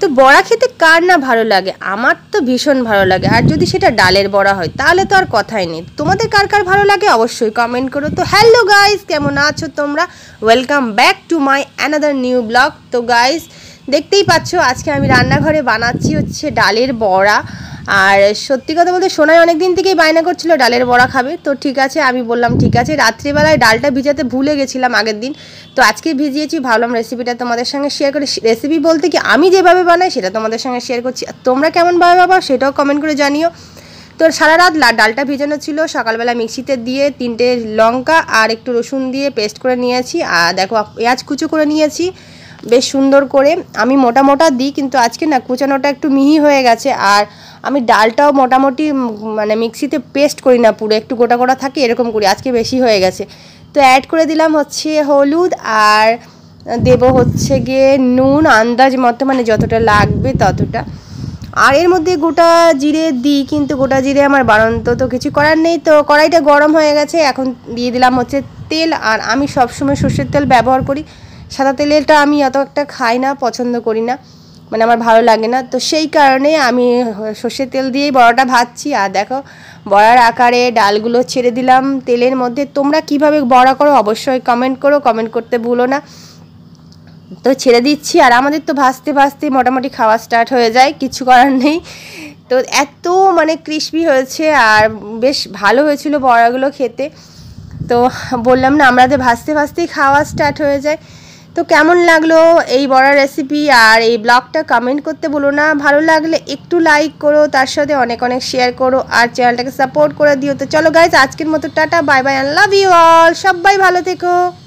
তো বড়া খেতে কার না ভালো লাগে আমার তো ভীষণ ভালো লাগে আর যদি সেটা ডালের বড়া হয় তাহলে তো আর কথাই নেই তোমাদের কার কার ভালো লাগে অবশ্যই কমেন্ট করো তো হ্যালো গাইস কেমন আছো তোমরা welcome back to my another new blog তো গাইস দেখতেই পাচ্ছ আজকে আমি রান্নাঘরে বানাচ্ছি হচ্ছে ডালের বড়া আর সত্যি কথা বলতে সোনাই অনেক দিন থেকেই বায়না করছিল ডালের বড়া খাবে তো ঠিক আছে আমি বললাম ঠিক আছে রাত্রিবেলায় ডালটা ভিজাতে ভুলে গেছিলাম আগের দিন তো আজকে ভিজিয়েছি ভাবলাম রেসিপিটা তোমাদের সঙ্গে শেয়ার করে রেসিপি বলতে কি আমি যেভাবে বানাই সেটা তোমাদের সঙ্গে শেয়ার করছি আর তোমরা কেমনভাবে বাবা সেটাও কমেন্ট করে জানিও তো সারা রাত ডালটা ভিজানো ছিল সকালবেলা মিক্সিতে দিয়ে তিনটে লঙ্কা আর একটু রসুন দিয়ে পেস্ট করে নিয়েছি আর দেখো পেঁয়াজ কুচো করে নিয়েছি বেশ সুন্দর করে আমি মোটা মোটা দিই কিন্তু আজকে না কুচানোটা একটু মিহি হয়ে গেছে আর আমি ডালটাও মোটামুটি মানে মিক্সিতে পেস্ট করি না পুরো একটু গোটা গোটা থাকে এরকম করি আজকে বেশি হয়ে গেছে তো অ্যাড করে দিলাম হচ্ছে হলুদ আর দেব হচ্ছে গিয়ে নুন আন্দাজ মতো মানে যতটা লাগবে ততটা আর এর মধ্যে গোটা জিরে দিই কিন্তু গোটা জিরে আমার বাড়ন্ত তো কিছু করার নেই তো কড়াইটা গরম হয়ে গেছে এখন দিয়ে দিলাম হচ্ছে তেল আর আমি সবসময় সর্ষের তেল ব্যবহার করি সাদা তেলটা আমি অত একটা খাই না পছন্দ করি না মানে আমার ভালো লাগে না তো সেই কারণে আমি সর্ষের তেল দিয়েই বড়াটা ভাজছি আর দেখো বড়ার আকারে ডালগুলো ছেড়ে দিলাম তেলের মধ্যে তোমরা কিভাবে বড়া করো অবশ্যই কমেন্ট করো কমেন্ট করতে ভুলো না তো ছেড়ে দিচ্ছি আর আমাদের তো ভাজতে ভাজতে মোটামুটি খাওয়া স্টার্ট হয়ে যায় কিছু করার নেই তো এত মানে ক্রিসপি হয়েছে আর বেশ ভালো হয়েছিল বড়াগুলো খেতে তো বললাম না আমাদের ভাজতে ভাজতেই খাওয়া স্টার্ট হয়ে যায় তো কেমন লাগলো এই বড়া রেসিপি আর এই ব্লগটা কমেন্ট করতে বলো না ভালো লাগলে একটু লাইক করো তার সাথে অনেক অনেক শেয়ার করো আর চ্যানেলটাকে সাপোর্ট করে দিও তো চলো গাইজ আজকের মতো tata bye bye I love you all সবাই ভালো থেকো